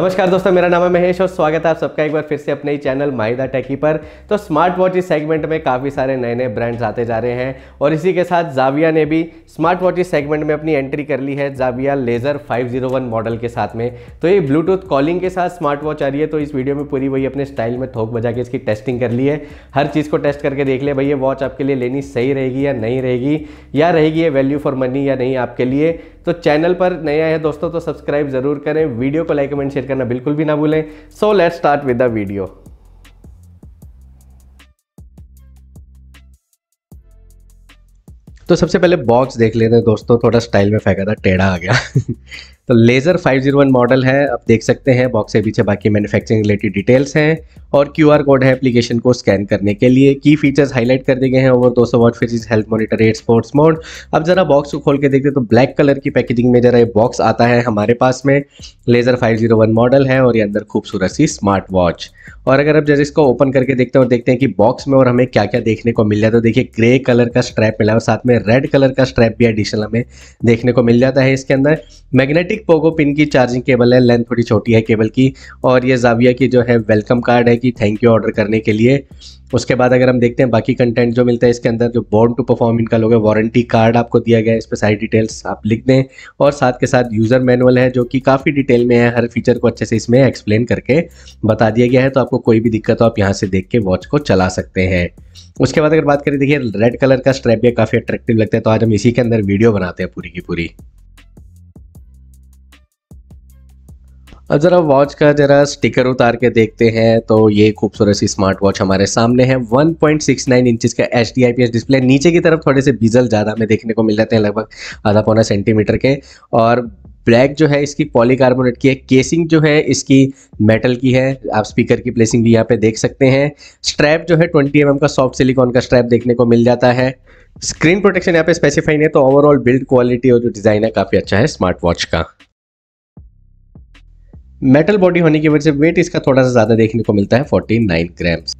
नमस्कार दोस्तों मेरा नाम है महेश और स्वागत है आप सबका एक बार फिर से अपने ही चैनल माहिदा टैकी पर तो स्मार्ट वॉच इस सेगमेंट में काफ़ी सारे नए नए ब्रांड्स आते जा रहे हैं और इसी के साथ जाविया ने भी स्मार्ट वॉच इस सेगमेंट में अपनी एंट्री कर ली है जाविया लेज़र 501 मॉडल के साथ में तो ये ब्लूटूथ कॉलिंग के साथ स्मार्ट वॉच आ रही है तो इस वीडियो में पूरी वही अपने स्टाइल में थोक बजा के इसकी टेस्टिंग कर ली है हर चीज़ को टेस्ट करके देख लिया भाई ये वॉच आपके लिए लेनी सही रहेगी या नहीं रहेगी या रहेगी ये वैल्यू फॉर मनी या नहीं आपके लिए तो चैनल पर नए आए हैं दोस्तों तो सब्सक्राइब जरूर करें वीडियो को लाइक कमेंट शेयर करना बिल्कुल भी ना भूलें so let start with the video तो सबसे पहले बॉक्स देख लेते हैं दोस्तों थोड़ा स्टाइल में फेंका था टेढ़ा आ गया तो लेज़र 501 मॉडल है आप देख सकते हैं बॉक्स के पीछे बाकी मैन्युफैक्चरिंग रिलेटेड डिटेल्स हैं और क्यूआर कोड है एप्लीकेशन को स्कैन करने के लिए की फीचर्स हाईलाइट कर दिए गए हैं ओवर 200 सौ what features health monitor eight sports mode अब जरा बॉक्स को खोल के देखते तो ब्लैक कलर की पैकेजिंग में जरा ये बॉक्स आता है हमारे पास में लेज़र फाइव मॉडल है और ये अंदर खूबसूरत सी स्मार्ट वॉच और अगर आप जैसे इसको ओपन करके देखते हैं और देखते हैं कि बॉक्स में और हमें क्या क्या देखने को मिल जाता है तो देखिए ग्रे कलर का स्ट्रैप मिला है और साथ में रेड कलर का स्ट्रैप भी एडिशनल हमें देखने को मिल जाता है इसके अंदर मैग्नेटिक एक पोगो पिन की चार्जिंग केबल है लेंथ थोड़ी छोटी है केबल की और ये जाविया की जो है वेलकम कार्ड है कि थैंक यू ऑर्डर करने के लिए उसके बाद अगर हम देखते हैं बाकी कंटेंट जो मिलता है इसके अंदर जो बॉन्ड टू परफॉर्म इनका लोग है वारंटी कार्ड आपको दिया गया है इस पर सारी डिटेल्स आप लिख दें और साथ के साथ यूज़र मैनुअल है जो कि काफ़ी डिटेल में है हर फीचर को अच्छे से इसमें एक्सप्लेन करके बता दिया गया है तो आपको कोई भी दिक्कत हो आप यहाँ से देख के वॉच को चला सकते हैं उसके बाद अगर बात करें देखिए रेड कलर का स्ट्रैप भी काफ़ी अट्रैक्टिव लगता है तो आज हम इसी के अंदर वीडियो बनाते हैं पूरी की पूरी अब ज़रा वॉच का ज़रा स्टिकर उतार के देखते हैं तो ये खूबसूरत सी स्मार्ट वॉच हमारे सामने है 1.69 इंचेस का एच डी डिस्प्ले नीचे की तरफ थोड़े से बीजल ज़्यादा हमें देखने को मिल जाते हैं लगभग आधा पौना सेंटीमीटर के और ब्लैक जो है इसकी पॉलीकार्बोनेट की है केसिंग जो है इसकी मेटल की है आप स्पीकर की प्लेसिंग भी यहाँ पे देख सकते हैं स्ट्रैप जो है 20 एम mm का सॉफ्ट सिलिकॉन का स्ट्रैप देखने को मिल जाता है स्क्रीन प्रोटेक्शन यहाँ पे स्पेसिफाई नहीं है तो ओवरऑल बिल्ड क्वालिटी और जो डिज़ाइन है काफ़ी अच्छा है स्मार्ट वॉच का मेटल बॉडी होने की वजह से वेट इसका थोड़ा सा ज़्यादा देखने को मिलता है 49 ग्राम्स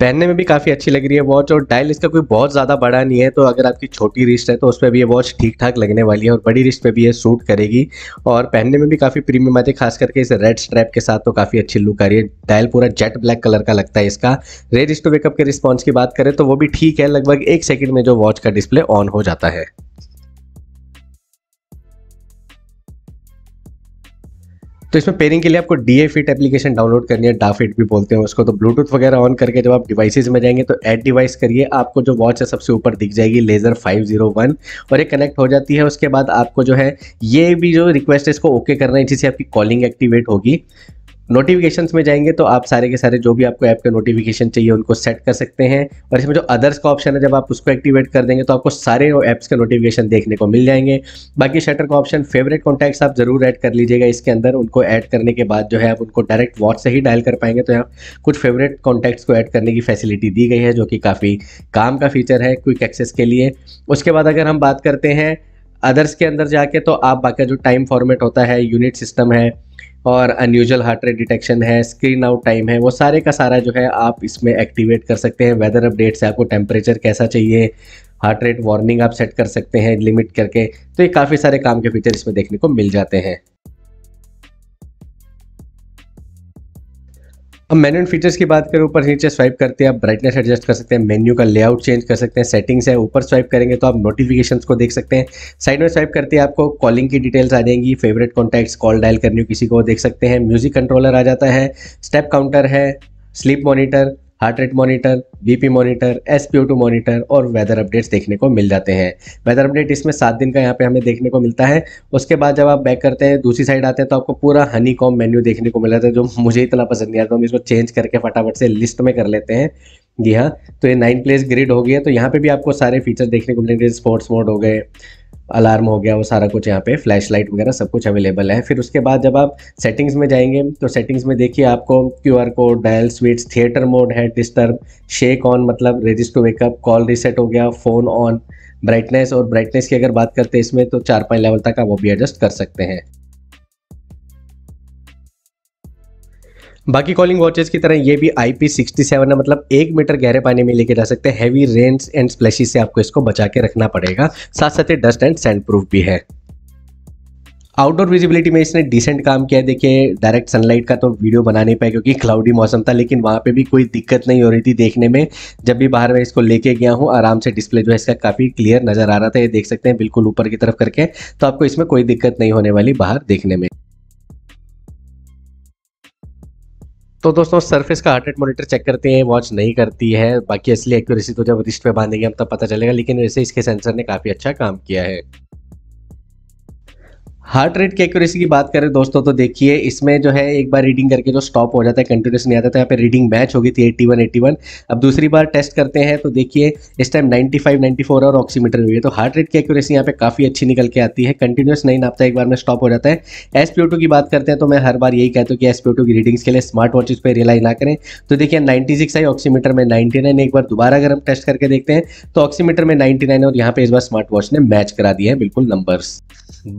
पहनने में भी काफ़ी अच्छी लग रही है वॉच और डायल इसका कोई बहुत ज़्यादा बड़ा नहीं है तो अगर आपकी छोटी रिस्ट है तो उस पर भी ये वॉच ठीक ठाक लगने वाली है और बड़ी रिस्ट पे भी ये सूट करेगी और पहनने में भी काफ़ी प्रीमियम आती है खास करके इस रेड स्ट्रैप के साथ तो काफ़ी अच्छी लुक आ रही है डायल पूरा जेट ब्लैक कलर का लगता है इसका रेड स्टो वेकअप के रिस्पॉन्स की बात करें तो वो भी ठीक है लगभग एक सेकेंड में जो वॉच का डिस्प्ले ऑन हो जाता है तो इसमें पेयरिंग के लिए आपको D A fit application download करनी है डाफिट भी बोलते हैं उसको तो ब्लूटूथ वगैरह ऑन करके जब आप डिवाइसेस में जाएंगे तो एड डिवाइस करिए आपको जो वॉच है सबसे ऊपर दिख जाएगी लेजर 501 और ये कनेक्ट हो जाती है उसके बाद आपको जो है ये भी जो रिक्वेस्ट है इसको ओके करना है जिससे आपकी कॉलिंग एक्टिवेट होगी नोटिफिकेशंस में जाएंगे तो आप सारे के सारे जो भी आपको ऐप के नोटिफिकेशन चाहिए उनको सेट कर सकते हैं और इसमें जो अदर्स का ऑप्शन है जब आप उसको एक्टिवेट कर देंगे तो आपको सारे ऐप्स के नोटिफिकेशन देखने को मिल जाएंगे बाकी शटर का ऑप्शन फेवरेट कॉन्टैक्ट्स आप जरूर ऐड कर लीजिएगा इसके अंदर उनको ऐड करने के बाद जो है आप उनको डायरेक्ट वॉच से ही डायल कर पाएंगे तो यहाँ कुछ फेवरेट कॉन्टैक्ट्स को ऐड करने की फैसिलिटी दी गई है जो कि काफ़ी काम का फीचर है क्विक एक्सेस के लिए उसके बाद अगर हम बात करते हैं अदर्स के अंदर जाके तो आप बाकी जो टाइम फॉर्मेट होता है यूनिट सिस्टम है और अनयूजल हार्ट रेट डिटेक्शन है स्क्रीन आउट टाइम है वो सारे का सारा जो है आप इसमें एक्टिवेट कर सकते हैं वेदर अपडेट से आपको टेम्परेचर कैसा चाहिए हार्ट रेट वार्निंग आप सेट कर सकते हैं लिमिट करके तो ये काफ़ी सारे काम के फीचर इसमें देखने को मिल जाते हैं अब मेन्यू एंड फीचर्स की बात करें ऊपर नीचे स्वाइप करते हैं आप ब्राइटनेस एडजस्ट कर सकते हैं मेन्यू का लेआउट चेंज कर सकते हैं सेटिंग्स है ऊपर स्वाइप करेंगे तो आप नोटिफिकेशंस को देख सकते हैं साइड में स्वाइप करते हैं आपको कॉलिंग की डिटेल्स आ जाएंगी फेवरेट कॉन्टैक्ट्स कॉल डायल करनी हो किसी को देख सकते हैं म्यूजिक कंट्रोलर आ जाता है स्टेप काउंटर है sleep monitor heart rate monitor BP monitor S P two monitor और वेदर अपडेट्स देखने को मिल जाते हैं वेदर अपडेट इसमें सात दिन का यहाँ पे हमें देखने को मिलता है उसके बाद जब आप बैक करते हैं दूसरी साइड आते हैं तो आपको पूरा हनी कॉम मेन्यू देखने को मिल जाता है जो मुझे इतना पसंद नहीं आता तो हम इसको चेंज करके फटाफट से लिस्ट में कर लेते हैं जी हाँ तो ये नाइन प्लेस ग्रिड हो गया तो यहाँ पे भी आपको सारे फीचर देखने को मिलेंगे स्पोर्ट्स मोड हो गए अलार्म हो गया वो सारा कुछ यहाँ पे फ्लैश लाइट वगैरह सब कुछ अवेलेबल है फिर उसके बाद जब आप सेटिंग्स में जाएंगे तो सेटिंग्स में देखिए आपको Q R code dial switch theatre mode है डिस्टर्ब शेक ऑन मतलब रजिस्टर वेकअप कॉल रिसेट हो गया फ़ोन ऑन ब्राइटनेस और ब्राइटनेस की अगर बात करते हैं इसमें तो चार पाँच लेवल तक आप वो भी एडजस्ट कर सकते हैं बाकी कॉलिंग वॉचेस की तरह ये भी आई पी सिक्सटी सेवन है मतलब एक मीटर गहरे पानी में लेके जा सकते हैं हैवी रेन्स एंड स्प्लेशी से आपको इसको बचा के रखना पड़ेगा साथ साथ ये डस्ट एंड सैंड प्रूफ भी है आउटडोर विजिबिलिटी में इसने डिसेंट काम किया है देखिए डायरेक्ट सनलाइट का तो वीडियो बना नहीं पाया क्योंकि क्लाउडी मौसम था लेकिन वहाँ पे भी कोई दिक्कत नहीं हो रही थी देखने में जब भी बाहर मैं इसको लेके गया हूँ आराम से डिस्प्ले जो है इसका काफ़ी क्लियर नज़र आ रहा था ये देख सकते हैं बिल्कुल ऊपर की तरफ करके तो आपको इसमें कोई दिक्कत नहीं होने वाली बाहर देखने में तो दोस्तों सरफेस का हार्ट रेट मॉनिटर चेक करते हैं वॉच नहीं करती है बाकी असली एक्यूरेसी तो जब रिस्ट पे बांधेंगे हम तब पता चलेगा लेकिन वैसे इसके सेंसर ने काफ़ी अच्छा काम किया है हार्ट रेट की एक्यूरेसी की बात करें दोस्तों तो देखिए इसमें जो है एक बार रीडिंग करके जो स्टॉप हो जाता है कंटिन्यूस नहीं आता तो यहाँ पे रीडिंग मैच हो गई थी एट्टी वन अब दूसरी बार टेस्ट करते हैं तो देखिए इस time ninety five ninety four और ऑक्सीमीटर हुई है तो हार्ट रेट की एक्यूरेसी यहाँ पे काफ़ी अच्छी निकल के आती है कंटिन्यूस नहीं नापता एक बार में स्टॉप हो जाता है एस की बात करते हैं तो मैं हर बार यही कहता हूँ कि एस की रीडिंग्स के लिए स्मार्ट वॉचेज पर रिलाई ना करें तो देखिए नाइन्टी आई ऑक्सीमीटर में नाइन्टी एक बार दोबारा अगर हम टेस्ट करके देखते हैं तो ऑक्सीमीटर में नाइन्टी और यहाँ पे इस बार स्मार्ट वॉच ने मैच करा दिया है बिल्कुल नंबर्स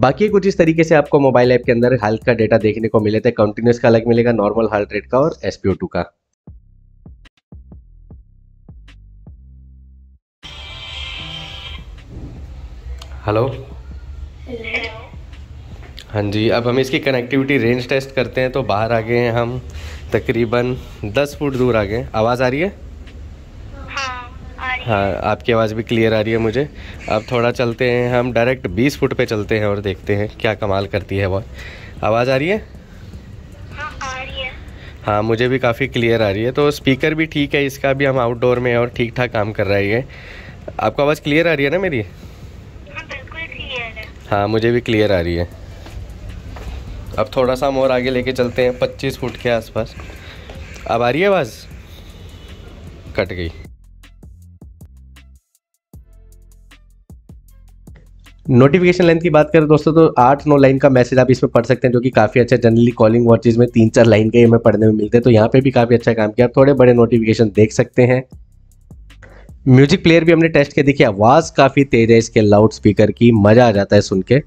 बाकी कुछ इस तरीके से आपको मोबाइल ऐप के अंदर हेल्थ का डेटा देखने को मिले थे कंटिन्यूस का अलग मिलेगा नॉर्मल हार्ट रेट का और एसपीओ का हेलो हाँ जी अब हम इसकी कनेक्टिविटी रेंज टेस्ट करते हैं तो बाहर आ गए हैं हम तकरीबन 10 फुट दूर आ गए आवाज़ आ रही है हाँ आपकी आवाज़ भी क्लियर आ रही है मुझे अब थोड़ा चलते हैं हम डायरेक्ट 20 फुट पे चलते हैं और देखते हैं क्या कमाल करती है वह आवाज़ हाँ, आ रही है हाँ मुझे भी काफ़ी क्लियर आ रही है तो स्पीकर भी ठीक है इसका भी हम आउटडोर में और ठीक ठाक काम कर रही है आपको आवाज़ क्लियर आ रही है ना मेरी हाँ हाँ मुझे भी क्लियर आ रही है अब थोड़ा सा हम और आगे लेके चलते हैं 25 फुट के आसपास अब आ रही है आवाज़ कट गई नोटिफिकेशन लाइन की बात करें तो दोस्तों तो आठ नौ लाइन का मैसेज आप इसमें पढ़ सकते हैं जो कि काफ़ी अच्छा जनरली कॉलिंग और में तीन चार लाइन के हमें पढ़ने में मिलते हैं तो यहाँ पे भी काफ़ी अच्छा काम किया थोड़े बड़े नोटिफिकेशन देख सकते हैं म्यूजिक प्लेयर भी हमने टेस्ट किया देखिए आवाज़ काफ़ी तेज है इसके लाउड स्पीकर की मज़ा आ जाता है सुन के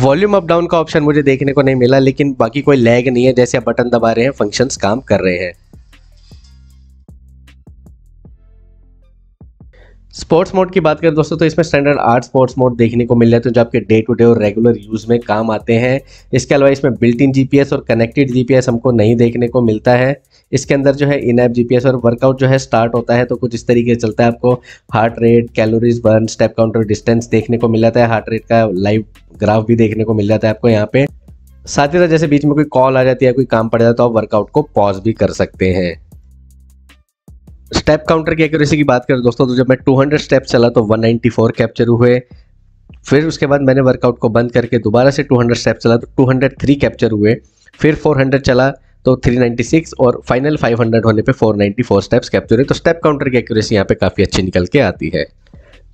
वॉल्यूम अप डाउन का ऑप्शन मुझे देखने को नहीं मिला लेकिन बाकी कोई लैग नहीं है जैसे आप बटन दबा रहे हैं फंक्शंस काम कर रहे हैं स्पोर्ट्स मोड की बात करें दोस्तों तो इसमें स्टैंडर्ड आठ स्पोर्ट्स मोड देखने को मिल रहे हैं जो आपके डे टू डे और रेगुलर यूज़ में काम आते हैं इसके अलावा इसमें बिल्ट इन जीपीएस और कनेक्टेड जीपीएस हमको नहीं देखने को मिलता है इसके अंदर जो है इन ऐप जीपीएस और वर्कआउट जो है स्टार्ट होता है तो कुछ इस तरीके से चलता है आपको heart rate calories burn step counter distance देखने को मिल जाता है हार्ट रेट का लाइव ग्राफ भी देखने को मिल जाता है आपको यहाँ पे साथ ही साथ जैसे बीच में कोई कॉल आ जाती है कोई काम पड़ जाता है तो आप वर्कआउट को पॉज भी कर सकते हैं स्टेप काउंटर की एक्यूरेसी की बात करें दोस्तों तो जब मैं 200 स्टेप चला तो 194 कैप्चर हुए फिर उसके बाद मैंने वर्कआउट को बंद करके दोबारा से 200 स्टेप चला तो 203 कैप्चर हुए फिर 400 चला तो 396 और फाइनल 500 होने पे 494 स्टेप्स कैप्चर है तो स्टेप काउंटर की एक्यूरेसी यहाँ पे काफ़ी अच्छी निकल के आती है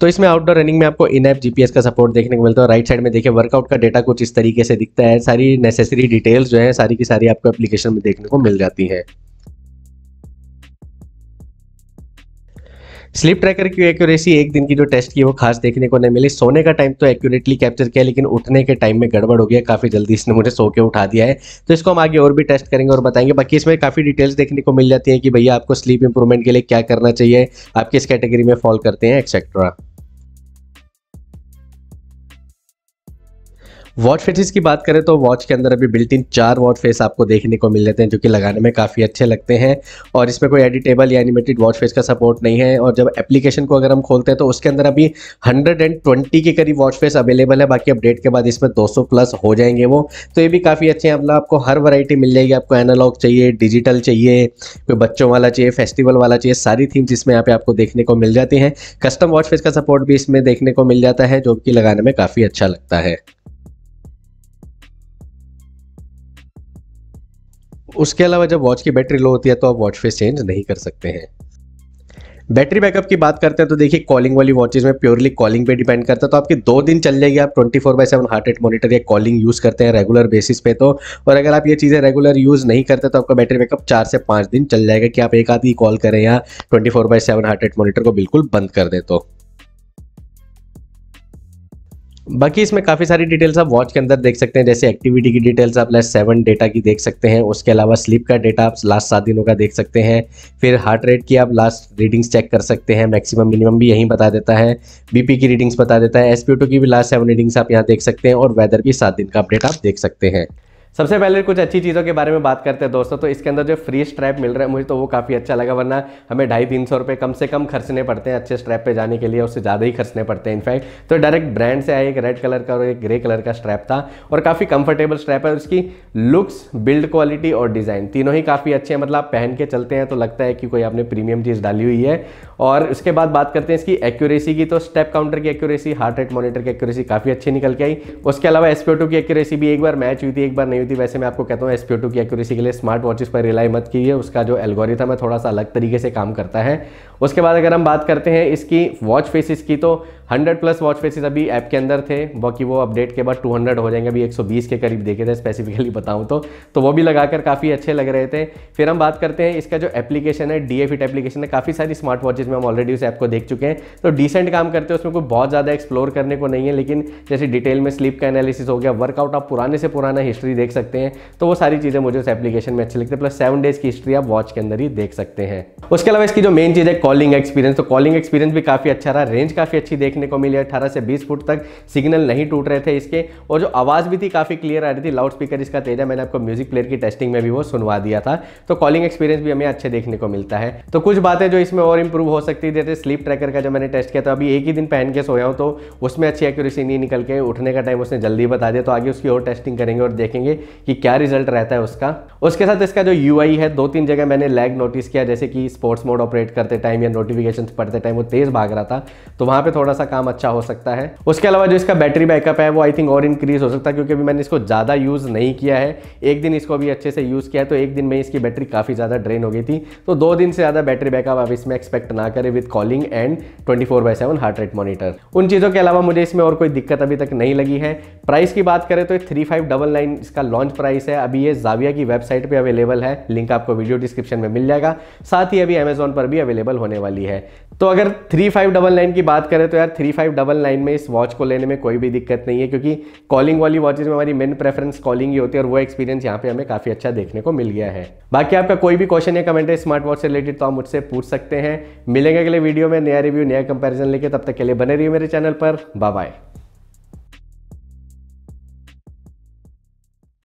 तो इसमें आउटडोर रनिंग में आपको इन ऐप जीपीएस का सपोर्ट देखने को मिलता है राइट साइड में देखिए वर्कआउट का डेटा कुछ इस तरीके से दिखता है सारी नेसेसरी डिटेल्स जो है सारी की सारी आपको एप्लीकेशन में देखने को मिल जाती है स्लिप ट्रैकर की एक्यूरेसी एक दिन की जो टेस्ट की वो खास देखने को नहीं मिली सोने का टाइम तो एक्यूरेटली कैप्चर किया लेकिन उठने के टाइम में गड़बड़ हो गया काफ़ी जल्दी इसने मुझे सो के उठा दिया है तो इसको हम आगे और भी टेस्ट करेंगे और बताएंगे बाकी इसमें काफ़ी डिटेल्स देखने को मिल जाती है कि भैया आपको स्लीप इंप्रूवमेंट के लिए क्या करना चाहिए आप किस कैटेगरी में फॉल करते हैं एक्सेट्रा वॉच फेसेस की बात करें तो वॉच के अंदर अभी बिल्ट इन चार वॉच फेस आपको देखने को मिल जाते हैं जो कि लगाने में काफ़ी अच्छे लगते हैं और इसमें कोई एडिटेबल या एनिमेटेड वॉच फेस का सपोर्ट नहीं है और जब एप्लीकेशन को अगर हम खोलते हैं तो उसके अंदर अभी 120 के करीब वॉच फेस अवेलेबल है बाकी अपडेट के बाद इसमें दो प्लस हो जाएंगे वो तो ये भी काफ़ी अच्छे हैं मतलब आपको हर वराइटी मिल जाएगी आपको एनालॉग चाहिए डिजिटल चाहिए कोई बच्चों वाला चाहिए फेस्टिवल वाला चाहिए सारी थीम्स इसमें यहाँ पे आपको देखने को मिल जाती हैं कस्टम वॉच फेस का सपोर्ट भी इसमें देखने को मिल जाता है जो कि लगाने में काफ़ी अच्छा लगता है उसके अलावा जब वॉच की बैटरी लो होती है तो आप वॉच फेस चेंज नहीं कर सकते हैं बैटरी बैकअप की बात करते हैं तो देखिए कॉलिंग वाली वॉचेज में प्योरली कॉलिंग पे डिपेंड करता है तो आपके दो दिन चल जाएगी आप 24 four by seven heart rate monitor या कॉलिंग यूज़ करते हैं रेगुलर बेसिस पे तो और अगर आप ये चीज़ें रेगुलर यूज़ नहीं करते तो आपका बैटरी बैकअप चार से पाँच दिन चल जाएगा कि आप एक आदमी कॉल करें या twenty four by seven heart rate monitor को बिल्कुल बंद कर दे तो बाकी इसमें काफ़ी सारी डिटेल्स आप वॉच के अंदर देख सकते हैं जैसे एक्टिविटी की डिटेल्स आप लास्ट सेवन डेटा की देख सकते हैं उसके अलावा स्लीप का डेटा आप लास्ट सात दिनों का देख सकते हैं फिर हार्ट रेट की आप लास्ट रीडिंग्स चेक कर सकते हैं मैक्सिमम मिनिमम भी यहीं बता देता है बीपी की रीडिंग्स बता देता है एस की भी लास्ट सेवन रीडिंग्स आप यहाँ देख सकते हैं और वेदर भी सात दिन का अपडेट आप देख सकते हैं सबसे पहले कुछ अच्छी चीज़ों के बारे में बात करते हैं दोस्तों तो इसके अंदर जो फ्री स्ट्रैप मिल रहा है मुझे तो वो काफ़ी अच्छा लगा वरना हमें ढाई तीन सौ रुपये कम से कम खर्चने पड़ते हैं अच्छे स्ट्रैप पे जाने के लिए उससे ज़्यादा ही खर्चने पड़ते हैं इनफैक्ट तो डायरेक्ट ब्रांड से आया एक रेड कलर का और एक ग्रे कलर का स्ट्रैप था और काफ़ी कंफर्टेबल स्ट्रैप है उसकी लुक्स बिल्ड क्वालिटी और डिज़ाइन तीनों ही काफ़ी अच्छे हैं मतलब पहन के चलते हैं तो लगता है कि कोई आपने प्रीमियम चीज़ डाली हुई है और उसके बाद बात करते हैं इसकी एक्यूरेसी की तो स्टेप काउंटर की एक्यूरेसी हार्ट रेट मॉनिटर की एक्यूरेसी काफ़ी अच्छी निकल के आई उसके अलावा एसपीओ की एक्यूरेसी भी एक बार मैच हुई थी एक बार नहीं रही थी वैसे मैं आपको कहता हूँ एस की एक्यूरेसी के लिए स्मार्ट वॉचेस पर रिलाई मत कीजिए उसका जो एल्गोरिथम है थोड़ा सा अलग तरीके से काम करता है उसके बाद अगर हम बात करते हैं इसकी वॉच फेसिस की तो 100 प्लस वॉच फेसिस अभी ऐप के अंदर थे बाकी वो अपडेट के बाद 200 हो जाएंगे अभी 120 के करीब देखे थे स्पेसिफिकली बताऊँ तो तो वो भी लगाकर काफ़ी अच्छे लग रहे थे फिर हम बात करते हैं इसका जो एप्लीकेशन है डी एप्लीकेशन है काफ़ी सारी स्मार्ट वॉचेज में हम ऑलरेडी उस ऐप को देख चुके हैं तो डिसेंट काम करते हैं उसमें कोई बहुत ज़्यादा एक्सप्लोर करने को नहीं है लेकिन जैसे डिटेल में स्लीप का एनालिसिस हो गया वर्कआउट आप पुराने से पुराना हिस्ट्री देख सकते हैं तो वो सारी चीज़ें मुझे उस एप्लीकेशन में अच्छी लगती है प्लस सेवन डेज की हिस्ट्री आप वॉच के अंदर ही देख सकते हैं उसके अलावा इसकी जो मेन चीज़ है कॉलिंग एक्सपीरियंस तो कॉलिंग एक्सपीरियंस भी काफ़ी अच्छा रहा रेंज काफ़ी अच्छी देखने को मिली अठारह से बीस फुट तक सिग्नल नहीं टूट रहे थे इसके और जो आवाज़ भी थी काफ़ी क्लियर आ रही थी लाउड स्पीकर इसका तेजा मैंने आपको म्यूजिक प्लेयर की टेस्टिंग में भी वो सुनवा दिया था तो कॉलिंग एक्सपीरियंस भी हमें अच्छे देखने को मिलता है तो कुछ बातें जो इसमें और इंप्रूव हो सकती जैसे स्लीप ट्रैकर का जो मैंने टेस्ट किया था अभी एक ही दिन पहन के सोया हूँ तो उसमें अच्छी एक्यूरेसी नहीं निकल के उठने का टाइम उसने जल्दी बता दिया तो आगे उसकी और टेस्टिंग करेंगे और देखेंगे कि क्या रिजल्ट रहता है उसका उसके साथ इसका जो यू है दो तीन जगह मैंने लैग नोटिस किया जैसे कि स्पोर्ट्स मोड ऑपरेट करते टाइम या नोटिफिकेशन पढ़ते टाइम वो तेज भाग रहा था तो वहां पर थोड़ा सा काम अच्छा हो सकता है उसके अलावा जो इसका बैटरी बैकअप है वो आई थिंक और इंक्रीज हो सकता है क्योंकि अभी मैंने इसको ज़्यादा यूज़ नहीं किया है एक दिन इसको अभी अच्छे से यूज़ किया है तो एक दिन में इसकी बैटरी काफ़ी ज़्यादा ड्रेन हो गई थी तो दो दिन से ज़्यादा बैटरी बैकअप आप इसमें एक्सपेक्ट ना करें with calling and twenty four by seven heart rate monitor उन चीज़ों के अलावा मुझे इसमें और कोई दिक्कत अभी तक नहीं लगी है प्राइस की बात करें तो थ्री फाइव डबल नाइन इसका लॉन्च प्राइस है अभी ये जाविया की वेबसाइट पे अवेलेबल है लिंक आपको वीडियो डिस्क्रिप्शन में मिल जाएगा साथ ही अभी अमेजोन पर भी अवेलेबल होने वाली है तो अगर थ्री फाइव डबल नाइन की बात करें तो यार थ्री फाइव डबल नाइन में इस वॉच को लेने में कोई भी दिक्कत नहीं है क्योंकि कॉलिंग वाली वॉचेज में हमारी मेन प्रेफरेंस कॉलिंग ही होती है और वो एक्सपीरियंस यहाँ पे हमें काफ़ी अच्छा देखने को मिल गया है बाकी आपका कोई भी क्वेश्चन या कमेंट है स्मार्ट वॉच से रिलेटेड तो आप मुझसे पूछ सकते हैं मिलेंगे अगले वीडियो में नया रिव्यू नया कंपेरिजन लेके तब तक के लिए बने रही मेरे चैनल पर बाय